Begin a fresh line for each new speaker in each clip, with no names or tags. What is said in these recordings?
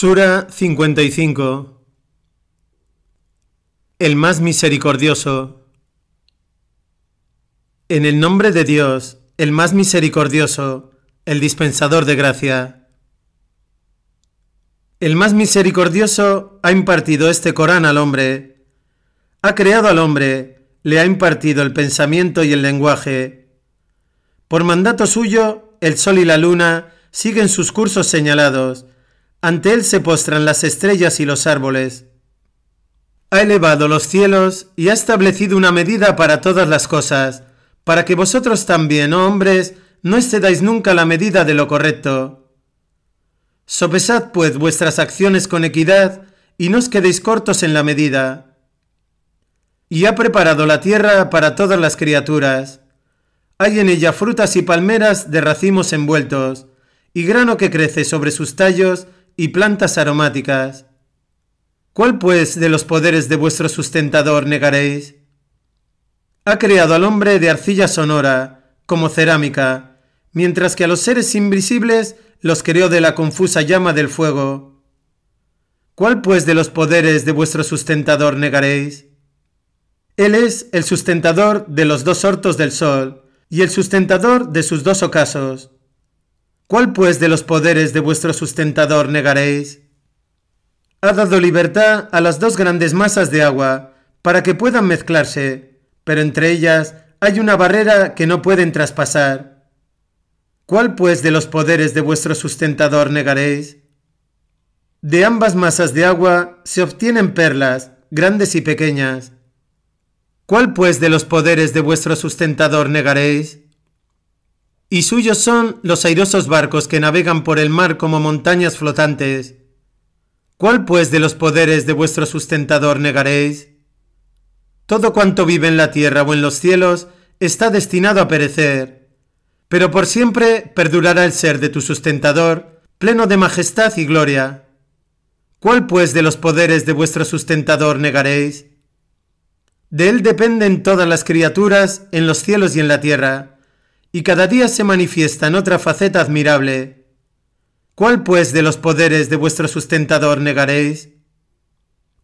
Sura 55 El más misericordioso En el nombre de Dios, el más misericordioso, el dispensador de gracia. El más misericordioso ha impartido este Corán al hombre, ha creado al hombre, le ha impartido el pensamiento y el lenguaje. Por mandato suyo, el sol y la luna siguen sus cursos señalados, ante él se postran las estrellas y los árboles. Ha elevado los cielos y ha establecido una medida para todas las cosas, para que vosotros también, oh hombres, no excedáis nunca la medida de lo correcto. Sopesad, pues, vuestras acciones con equidad y no os quedéis cortos en la medida. Y ha preparado la tierra para todas las criaturas. Hay en ella frutas y palmeras de racimos envueltos, y grano que crece sobre sus tallos, y plantas aromáticas. ¿Cuál pues de los poderes de vuestro sustentador negaréis? Ha creado al hombre de arcilla sonora, como cerámica, mientras que a los seres invisibles los creó de la confusa llama del fuego. ¿Cuál pues de los poderes de vuestro sustentador negaréis? Él es el sustentador de los dos hortos del sol y el sustentador de sus dos ocasos. ¿Cuál pues de los poderes de vuestro sustentador negaréis? Ha dado libertad a las dos grandes masas de agua para que puedan mezclarse, pero entre ellas hay una barrera que no pueden traspasar. ¿Cuál pues de los poderes de vuestro sustentador negaréis? De ambas masas de agua se obtienen perlas, grandes y pequeñas. ¿Cuál pues de los poderes de vuestro sustentador negaréis? y suyos son los airosos barcos que navegan por el mar como montañas flotantes. ¿Cuál pues de los poderes de vuestro sustentador negaréis? Todo cuanto vive en la tierra o en los cielos está destinado a perecer, pero por siempre perdurará el ser de tu sustentador, pleno de majestad y gloria. ¿Cuál pues de los poderes de vuestro sustentador negaréis? De él dependen todas las criaturas en los cielos y en la tierra y cada día se manifiesta en otra faceta admirable. ¿Cuál pues de los poderes de vuestro sustentador negaréis?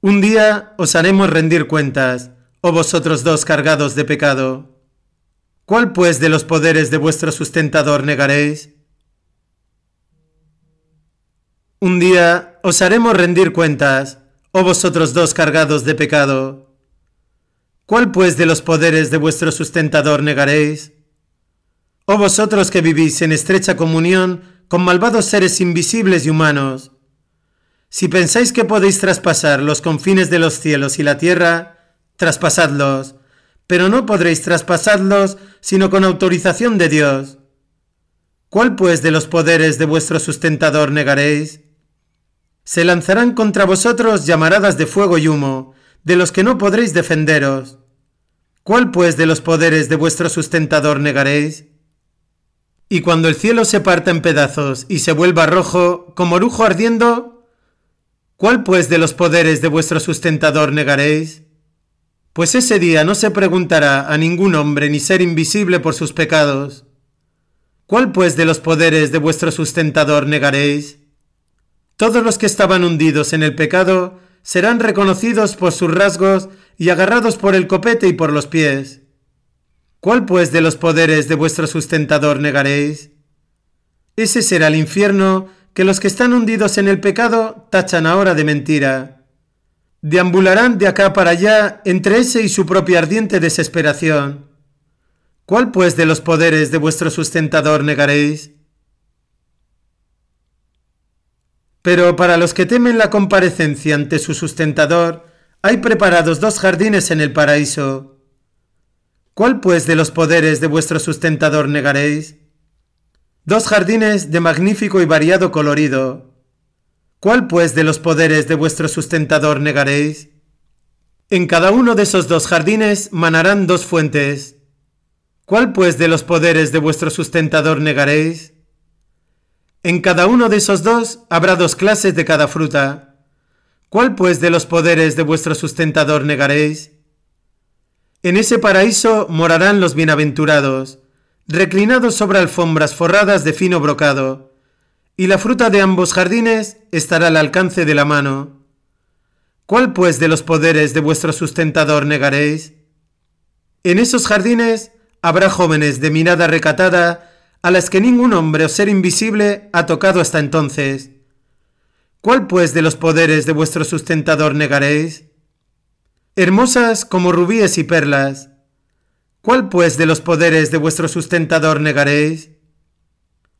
Un día os haremos rendir cuentas, o oh vosotros dos cargados de pecado. ¿Cuál pues de los poderes de vuestro sustentador negaréis? Un día os haremos rendir cuentas, o oh vosotros dos cargados de pecado. ¿Cuál pues de los poderes de vuestro sustentador negaréis? Oh vosotros que vivís en estrecha comunión con malvados seres invisibles y humanos, si pensáis que podéis traspasar los confines de los cielos y la tierra, traspasadlos, pero no podréis traspasarlos sino con autorización de Dios. ¿Cuál pues de los poderes de vuestro sustentador negaréis? Se lanzarán contra vosotros llamaradas de fuego y humo, de los que no podréis defenderos. ¿Cuál pues de los poderes de vuestro sustentador negaréis? Y cuando el cielo se parta en pedazos y se vuelva rojo, como orujo ardiendo, ¿cuál pues de los poderes de vuestro sustentador negaréis? Pues ese día no se preguntará a ningún hombre ni ser invisible por sus pecados. ¿Cuál pues de los poderes de vuestro sustentador negaréis? Todos los que estaban hundidos en el pecado serán reconocidos por sus rasgos y agarrados por el copete y por los pies. ¿Cuál pues de los poderes de vuestro sustentador negaréis? Ese será el infierno que los que están hundidos en el pecado tachan ahora de mentira. Deambularán de acá para allá entre ese y su propia ardiente desesperación. ¿Cuál pues de los poderes de vuestro sustentador negaréis? Pero para los que temen la comparecencia ante su sustentador, hay preparados dos jardines en el paraíso ¿Cuál pues de los poderes de vuestro sustentador negaréis? Dos jardines de magnífico y variado colorido. ¿Cuál pues de los poderes de vuestro sustentador negaréis? En cada uno de esos dos jardines manarán dos fuentes. ¿Cuál pues de los poderes de vuestro sustentador negaréis? En cada uno de esos dos habrá dos clases de cada fruta. ¿Cuál pues de los poderes de vuestro sustentador negaréis? En ese paraíso morarán los bienaventurados, reclinados sobre alfombras forradas de fino brocado, y la fruta de ambos jardines estará al alcance de la mano. ¿Cuál pues de los poderes de vuestro sustentador negaréis? En esos jardines habrá jóvenes de mirada recatada a las que ningún hombre o ser invisible ha tocado hasta entonces. ¿Cuál pues de los poderes de vuestro sustentador negaréis? hermosas como rubíes y perlas, ¿cuál pues de los poderes de vuestro sustentador negaréis?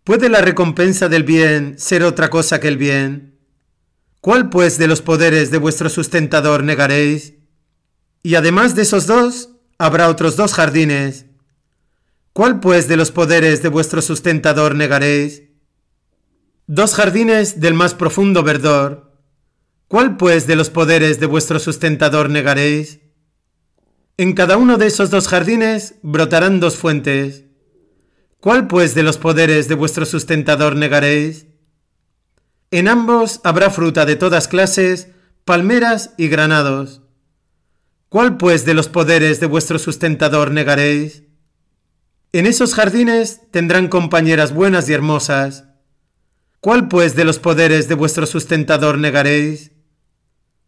¿Puede la recompensa del bien ser otra cosa que el bien? ¿Cuál pues de los poderes de vuestro sustentador negaréis? Y además de esos dos, habrá otros dos jardines. ¿Cuál pues de los poderes de vuestro sustentador negaréis? Dos jardines del más profundo verdor, ¿Cuál pues de los poderes de vuestro sustentador negaréis? En cada uno de esos dos jardines brotarán dos fuentes. ¿Cuál pues de los poderes de vuestro sustentador negaréis? En ambos habrá fruta de todas clases, palmeras y granados. ¿Cuál pues de los poderes de vuestro sustentador negaréis? En esos jardines tendrán compañeras buenas y hermosas. ¿Cuál pues de los poderes de vuestro sustentador negaréis?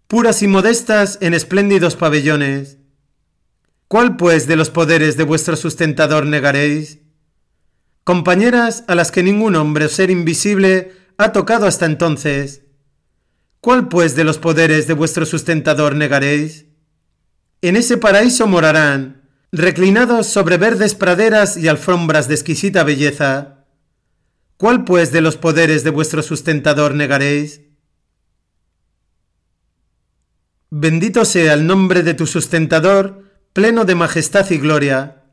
puras y modestas en espléndidos pabellones. ¿Cuál pues de los poderes de vuestro sustentador negaréis? Compañeras a las que ningún hombre o ser invisible ha tocado hasta entonces. ¿Cuál pues de los poderes de vuestro sustentador negaréis? En ese paraíso morarán, reclinados sobre verdes praderas y alfombras de exquisita belleza. ¿Cuál pues de los poderes de vuestro sustentador negaréis? Bendito sea el nombre de tu sustentador, pleno de majestad y gloria,